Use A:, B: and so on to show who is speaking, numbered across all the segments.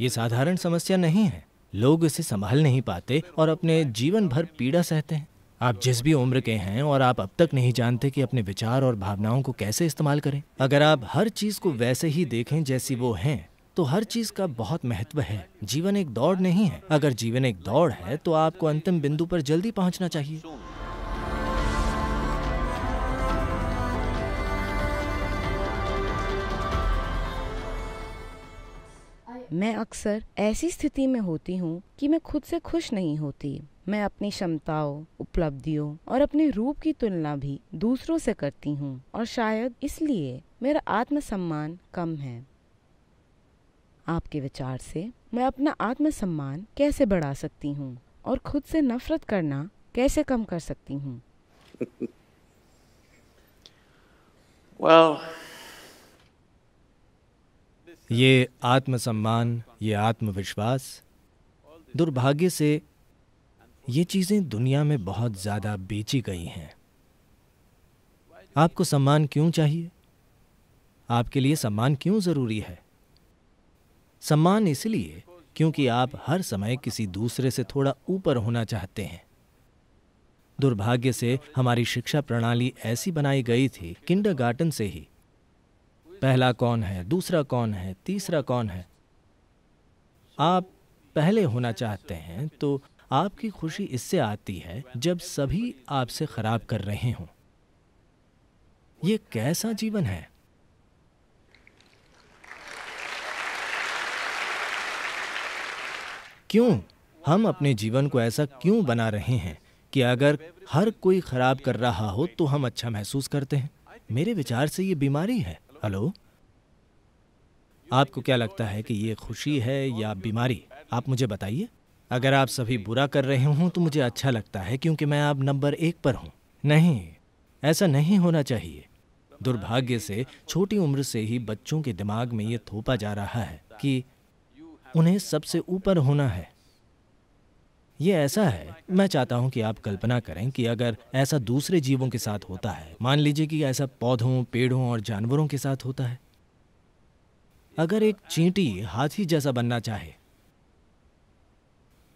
A: ये साधारण समस्या नहीं है लोग इसे संभाल नहीं पाते और अपने जीवन भर पीड़ा सहते हैं आप जिस भी उम्र के हैं और आप अब तक नहीं जानते कि अपने विचार और भावनाओं को कैसे इस्तेमाल करें अगर आप हर चीज़ को वैसे ही देखें जैसी वो हैं तो हर चीज़ का बहुत महत्व है जीवन एक दौड़ नहीं है अगर जीवन एक दौड़ है तो आपको अंतिम बिंदु पर जल्दी पहुंचना चाहिए मैं अक्सर ऐसी स्थिति में होती हूँ कि मैं खुद से खुश नहीं होती मैं अपनी क्षमताओं उपलब्धियों और अपने रूप की तुलना भी दूसरों से करती हूँ और शायद इसलिए मेरा आत्मसम्मान कम है आपके विचार से मैं अपना आत्मसम्मान कैसे बढ़ा सकती हूँ और खुद से नफरत करना कैसे कम कर सकती हूँ well, ये आत्मसम्मान ये आत्मविश्वास दुर्भाग्य से ये चीज़ें दुनिया में बहुत ज़्यादा बेची गई हैं आपको सम्मान क्यों चाहिए आपके लिए सम्मान क्यों ज़रूरी है सम्मान इसलिए क्योंकि आप हर समय किसी दूसरे से थोड़ा ऊपर होना चाहते हैं दुर्भाग्य से हमारी शिक्षा प्रणाली ऐसी बनाई गई थी किंडरगार्टन से ही पहला कौन है दूसरा कौन है तीसरा कौन है आप पहले होना चाहते हैं तो आपकी खुशी इससे आती है जब सभी आपसे खराब कर रहे हों ये कैसा जीवन है क्यों हम अपने जीवन को ऐसा क्यों बना रहे हैं कि अगर हर कोई खराब कर रहा हो तो हम अच्छा महसूस करते हैं मेरे विचार से ये बीमारी है हेलो आपको क्या लगता है कि ये खुशी है या बीमारी आप मुझे बताइए अगर आप सभी बुरा कर रहे हों तो मुझे अच्छा लगता है क्योंकि मैं आप नंबर एक पर हूँ नहीं ऐसा नहीं होना चाहिए दुर्भाग्य से छोटी उम्र से ही बच्चों के दिमाग में ये थोपा जा रहा है कि उन्हें सबसे ऊपर होना है ये ऐसा है मैं चाहता हूँ कि आप कल्पना करें कि अगर ऐसा दूसरे जीवों के साथ होता है मान लीजिए कि ऐसा पौधों पेड़ों और जानवरों के साथ होता है अगर एक चींटी हाथी जैसा बनना चाहे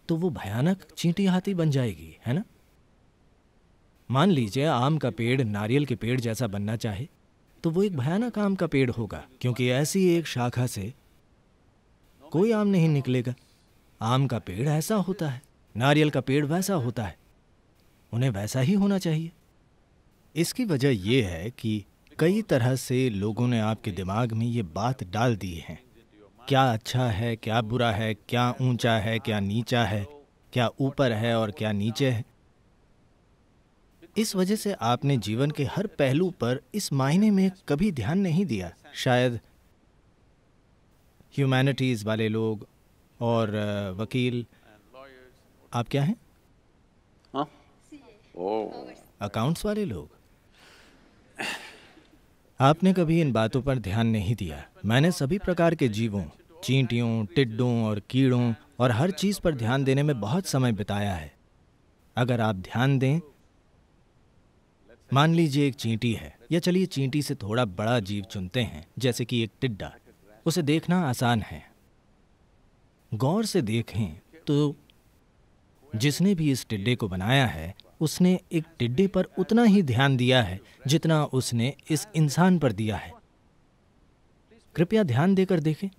A: तो वो भयानक चींटी हाथी बन जाएगी है ना मान लीजिए आम का पेड़ नारियल के पेड़ जैसा बनना चाहे तो वो एक भयानक आम का पेड़ होगा क्योंकि ऐसी एक शाखा से कोई आम नहीं निकलेगा आम का पेड़ ऐसा होता है नारियल का पेड़ वैसा होता है उन्हें वैसा ही होना चाहिए इसकी वजह यह है कि कई तरह से लोगों ने आपके दिमाग में ये बात डाल दी है क्या अच्छा है क्या बुरा है क्या ऊंचा है क्या नीचा है क्या ऊपर है और क्या नीचे है इस वजह से आपने जीवन के हर पहलू पर इस मायने में कभी ध्यान नहीं दिया शायद ह्यूमैनिटीज़ वाले लोग और वकील आप क्या हैं अकाउंट्स हाँ। वाले लोग आपने कभी इन बातों पर ध्यान नहीं दिया मैंने सभी प्रकार के जीवों चींटियों टिड्डों और कीड़ों और हर चीज पर ध्यान देने में बहुत समय बिताया है अगर आप ध्यान दें मान लीजिए एक चींटी है या चलिए चींटी से थोड़ा बड़ा जीव चुनते हैं जैसे कि एक टिड्डा उसे देखना आसान है गौर से देखें तो जिसने भी इस टिड्डे को बनाया है उसने एक टिड्डे पर उतना ही ध्यान दिया है जितना उसने इस इंसान पर दिया है कृपया ध्यान देकर देखें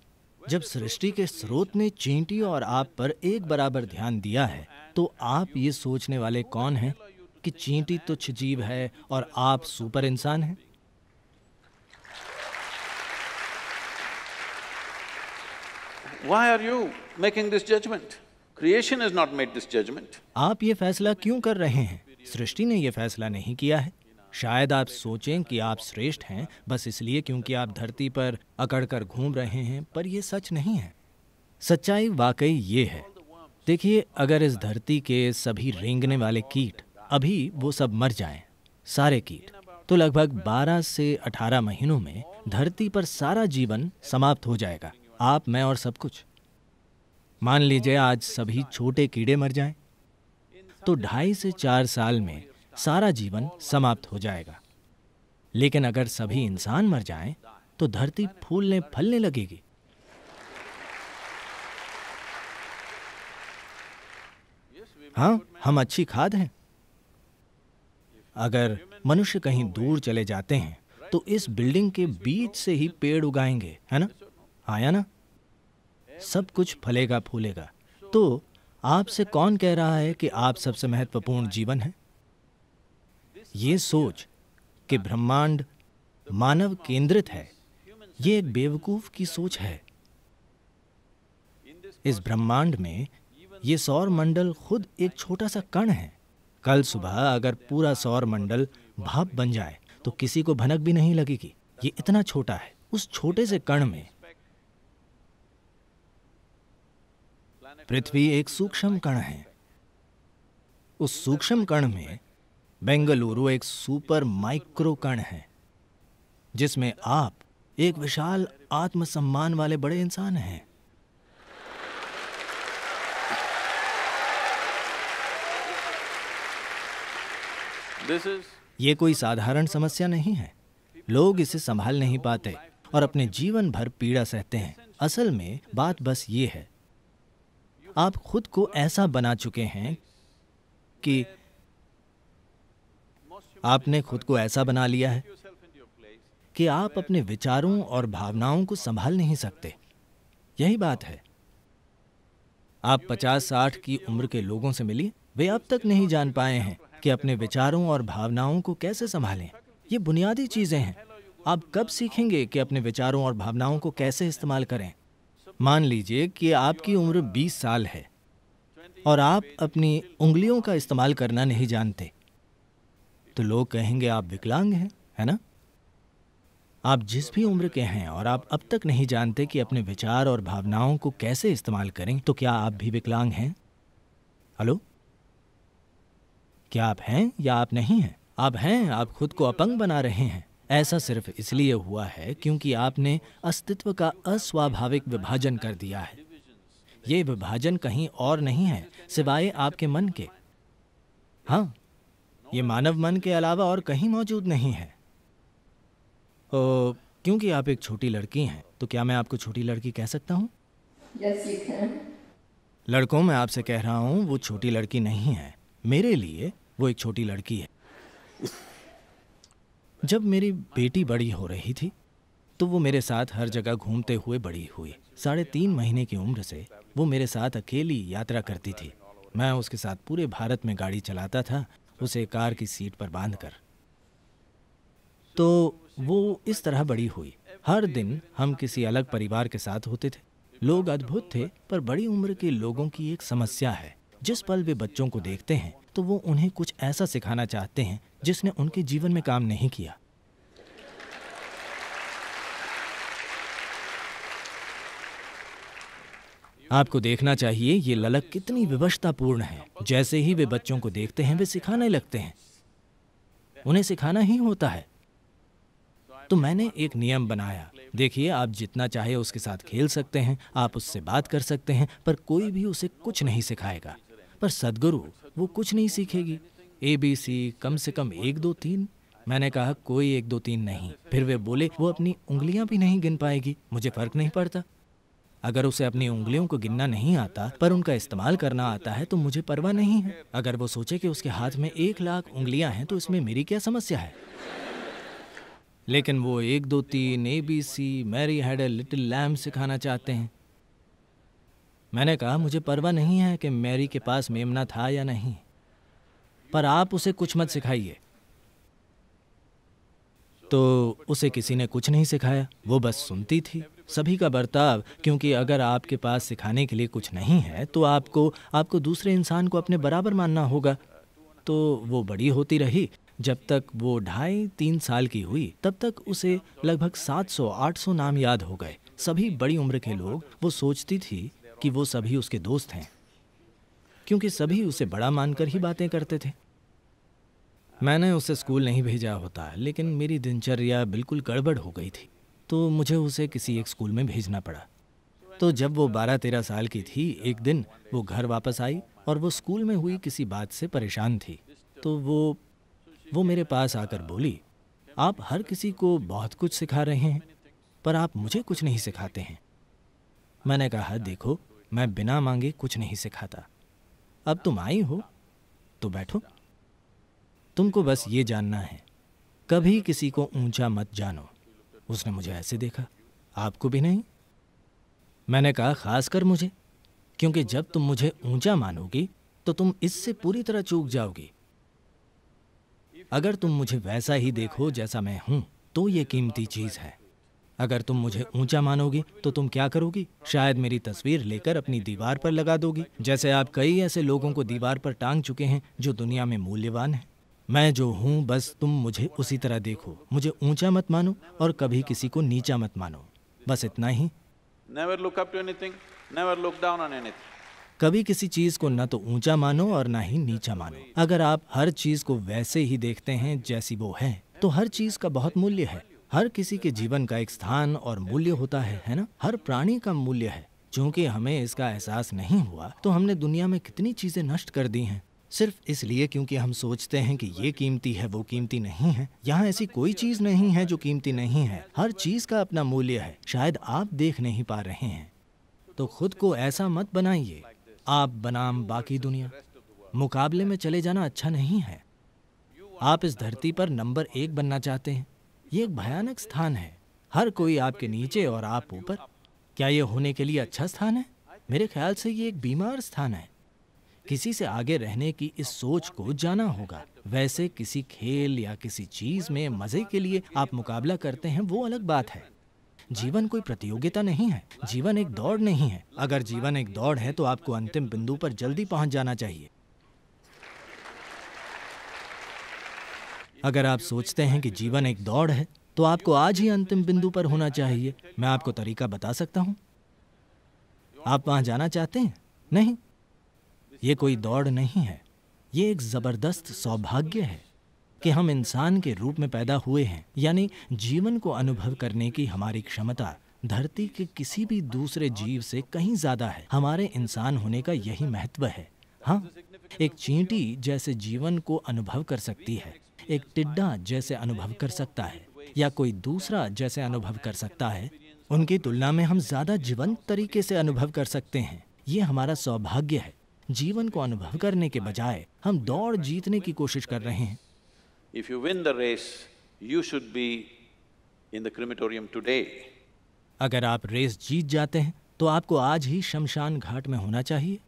A: जब सृष्टि के स्रोत ने चींटी और आप पर एक बराबर ध्यान दिया है तो आप ये सोचने वाले कौन हैं कि चींटी तुच्छ जीव है और आप सुपर इंसान हैं Why are you making this judgment? Creation is not made this judgment आप ये फैसला क्यों कर रहे हैं सृष्टि ने ये फैसला नहीं किया है शायद आप सोचें कि आप श्रेष्ठ हैं बस इसलिए क्योंकि आप धरती पर अकड़कर घूम रहे हैं पर यह सच नहीं है सच्चाई वाकई ये है देखिए अगर इस धरती के सभी रेंगने वाले कीट अभी वो सब मर जाएं, सारे कीट तो लगभग 12 से 18 महीनों में धरती पर सारा जीवन समाप्त हो जाएगा आप मैं और सब कुछ मान लीजिए आज सभी छोटे कीड़े मर जाएं, तो ढाई से चार साल में सारा जीवन समाप्त हो जाएगा लेकिन अगर सभी इंसान मर जाएं, तो धरती फूलने फलने लगेगी हाँ हम अच्छी खाद हैं अगर मनुष्य कहीं दूर चले जाते हैं तो इस बिल्डिंग के बीच से ही पेड़ उगाएंगे है ना आया हाँ ना सब कुछ फलेगा फूलेगा तो आपसे कौन कह रहा है कि आप सबसे महत्वपूर्ण जीवन है ये सोच कि ब्रह्मांड मानव केंद्रित है ये एक बेवकूफ की सोच है इस ब्रह्मांड में ये सौर मंडल खुद एक छोटा सा कण है कल सुबह अगर पूरा सौर मंडल भाप बन जाए तो किसी को भनक भी नहीं लगेगी ये इतना छोटा है उस छोटे से कण में पृथ्वी एक सूक्ष्म कण है उस सूक्ष्म कण में बेंगलुरु एक सुपर माइक्रो कण है जिसमें आप एक विशाल आत्मसम्मान वाले बड़े इंसान हैं ये कोई साधारण समस्या नहीं है लोग इसे संभाल नहीं पाते और अपने जीवन भर पीड़ा सहते हैं असल में बात बस ये है आप खुद को ऐसा बना चुके हैं कि आपने खुद को ऐसा बना लिया है कि आप अपने विचारों और भावनाओं को संभाल नहीं सकते यही बात है आप 50-60 की उम्र के लोगों से मिली वे अब तक नहीं जान पाए हैं कि अपने विचारों और भावनाओं को कैसे संभालें ये बुनियादी चीजें हैं आप कब सीखेंगे कि अपने विचारों और भावनाओं को कैसे इस्तेमाल करें मान लीजिए कि आपकी उम्र 20 साल है और आप अपनी उंगलियों का इस्तेमाल करना नहीं जानते तो लोग कहेंगे आप विकलांग हैं है ना आप जिस भी उम्र के हैं और आप अब तक नहीं जानते कि अपने विचार और भावनाओं को कैसे इस्तेमाल करें तो क्या आप भी विकलांग हैं हेलो क्या आप हैं या आप नहीं हैं आप हैं आप खुद को अपंग बना रहे हैं ऐसा सिर्फ इसलिए हुआ है क्योंकि आपने अस्तित्व का अस्वाभाविक विभाजन कर दिया है ये विभाजन कहीं और नहीं है सिवाय आपके मन के हाँ ये मानव मन के अलावा और कहीं मौजूद नहीं है ओ, क्योंकि आप एक छोटी लड़की हैं तो क्या मैं आपको छोटी लड़की कह सकता हूँ लड़कों मैं आपसे कह रहा हूँ वो छोटी लड़की नहीं है मेरे लिए वो एक छोटी लड़की है जब मेरी बेटी बड़ी हो रही थी तो वो मेरे साथ हर जगह घूमते हुए बड़ी हुई साढ़े तीन महीने की उम्र से वो मेरे साथ अकेली यात्रा करती थी मैं उसके साथ पूरे भारत में गाड़ी चलाता था उसे कार की सीट पर बांध कर तो वो इस तरह बड़ी हुई हर दिन हम किसी अलग परिवार के साथ होते थे लोग अद्भुत थे पर बड़ी उम्र के लोगों की एक समस्या है जिस पल वे बच्चों को देखते हैं तो वो उन्हें कुछ ऐसा सिखाना चाहते हैं जिसने उनके जीवन में काम नहीं किया आपको देखना चाहिए ये ललक कितनी विवशतापूर्ण है जैसे ही वे बच्चों को देखते हैं वे सिखाने लगते हैं उन्हें सिखाना ही होता है तो मैंने एक नियम बनाया देखिए आप जितना चाहे उसके साथ खेल सकते हैं आप उससे बात कर सकते हैं पर कोई भी उसे कुछ नहीं सिखाएगा पर सदगुरु वो कुछ नहीं सीखेगी ए बी सी कम से कम एक दो तीन मैंने कहा कोई एक दो तीन नहीं फिर वे बोले वो अपनी उंगलियां भी नहीं गिन पाएगी मुझे फर्क नहीं पड़ता अगर उसे अपनी उंगलियों को गिनना नहीं आता पर उनका इस्तेमाल करना आता है तो मुझे परवाह नहीं है अगर वो सोचे कि उसके हाथ में एक लाख उंगलियां हैं तो इसमें मेरी क्या समस्या है लेकिन वो एक दो तीन A B C Mary had a little lamb सिखाना चाहते हैं मैंने कहा मुझे परवाह नहीं है कि मैरी के पास मेमना था या नहीं पर आप उसे कुछ मत सिखाइए तो उसे किसी ने कुछ नहीं सिखाया वो बस सुनती थी सभी का बर्ताव क्योंकि अगर आपके पास सिखाने के लिए कुछ नहीं है तो आपको आपको दूसरे इंसान को अपने बराबर मानना होगा तो वो बड़ी होती रही जब तक वो ढाई तीन साल की हुई तब तक उसे लगभग 700-800 नाम याद हो गए सभी बड़ी उम्र के लोग वो सोचती थी कि वो सभी उसके दोस्त हैं क्योंकि सभी उसे बड़ा मानकर ही बातें करते थे मैंने उसे स्कूल नहीं भेजा होता लेकिन मेरी दिनचर्या बिल्कुल गड़बड़ हो गई थी तो मुझे उसे किसी एक स्कूल में भेजना पड़ा तो जब वो बारह तेरह साल की थी एक दिन वो घर वापस आई और वो स्कूल में हुई किसी बात से परेशान थी तो वो वो मेरे पास आकर बोली आप हर किसी को बहुत कुछ सिखा रहे हैं पर आप मुझे कुछ नहीं सिखाते हैं मैंने कहा देखो मैं बिना मांगे कुछ नहीं सिखाता अब तुम आई हो तो बैठो तुमको बस ये जानना है कभी किसी को ऊंचा मत जानो उसने मुझे ऐसे देखा आपको भी नहीं मैंने कहा खासकर मुझे क्योंकि जब तुम मुझे ऊंचा मानोगी तो तुम इससे पूरी तरह चूक जाओगी अगर तुम मुझे वैसा ही देखो जैसा मैं हूं तो ये कीमती चीज है अगर तुम मुझे ऊंचा मानोगी तो तुम क्या करोगी शायद मेरी तस्वीर लेकर अपनी दीवार पर लगा दोगी जैसे आप कई ऐसे लोगों को दीवार पर टांग चुके हैं जो दुनिया में मूल्यवान है मैं जो हूँ बस तुम मुझे उसी तरह देखो मुझे ऊंचा मत मानो और कभी किसी को नीचा मत मानो बस इतना ही Never look up to anything, never look down on anything. कभी किसी चीज को न तो ऊंचा मानो और न ही नीचा मानो अगर आप हर चीज को वैसे ही देखते हैं जैसी वो है तो हर चीज का बहुत मूल्य है हर किसी के जीवन का एक स्थान और मूल्य होता है है ना हर प्राणी का मूल्य है क्योंकि हमें इसका एहसास नहीं हुआ तो हमने दुनिया में कितनी चीजें नष्ट कर दी हैं सिर्फ इसलिए क्योंकि हम सोचते हैं कि ये कीमती है वो कीमती नहीं है यहाँ ऐसी कोई चीज नहीं है जो कीमती नहीं है हर चीज का अपना मूल्य है शायद आप देख नहीं पा रहे हैं तो खुद को ऐसा मत बनाइए आप बनाम बाकी दुनिया मुकाबले में चले जाना अच्छा नहीं है आप इस धरती पर नंबर एक बनना चाहते हैं ये एक भयानक स्थान है हर कोई आपके नीचे और आप ऊपर क्या ये होने के लिए अच्छा स्थान है मेरे ख्याल से ये एक बीमार स्थान है किसी से आगे रहने की इस सोच को जाना होगा वैसे किसी खेल या किसी चीज में मजे के लिए आप मुकाबला करते हैं वो अलग बात है जीवन कोई प्रतियोगिता नहीं है जीवन एक दौड़ नहीं है अगर जीवन एक दौड़ है तो आपको अंतिम बिंदु पर जल्दी पहुंच जाना चाहिए अगर आप सोचते हैं कि जीवन एक दौड़ है तो आपको आज ही अंतिम बिंदु पर होना चाहिए मैं आपको तरीका बता सकता हूँ आप वहां जाना चाहते हैं नहीं ये कोई दौड़ नहीं है ये एक ज़बरदस्त सौभाग्य है कि हम इंसान के रूप में पैदा हुए हैं यानी जीवन को अनुभव करने की हमारी क्षमता धरती के किसी भी दूसरे जीव से कहीं ज़्यादा है हमारे इंसान होने का यही महत्व है हाँ एक चींटी जैसे जीवन को अनुभव कर सकती है एक टिड्डा जैसे अनुभव कर सकता है या कोई दूसरा जैसे अनुभव कर सकता है उनकी तुलना में हम ज्यादा जीवंत तरीके से अनुभव कर सकते हैं ये हमारा सौभाग्य है जीवन को अनुभव करने के बजाय हम दौड़ जीतने की कोशिश कर रहे हैं if you win the race you should be in the crematorium today अगर आप रेस जीत जाते हैं तो आपको आज ही शमशान घाट में होना चाहिए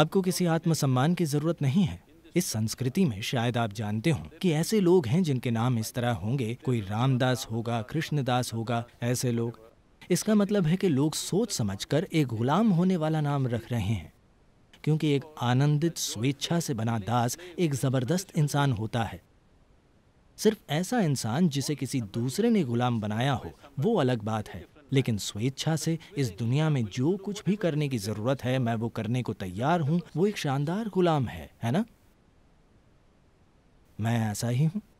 A: आपको किसी आत्मसम्मान की जरूरत नहीं है इस संस्कृति में शायद आप जानते हो कि ऐसे लोग हैं जिनके नाम इस तरह होंगे कोई रामदास होगा कृष्णदास होगा ऐसे लोग इसका मतलब है कि लोग सोच समझकर एक गुलाम होने वाला नाम रख रहे हैं क्योंकि एक आनंदित स्वेच्छा से बना दास एक जबरदस्त इंसान होता है सिर्फ ऐसा इंसान जिसे किसी दूसरे ने गुलाम बनाया हो वो अलग बात है लेकिन स्वेच्छा से इस दुनिया में जो कुछ भी करने की जरूरत है मैं वो करने को तैयार हूँ वो एक शानदार गुलाम है है ना मैं ऐसा ही हूँ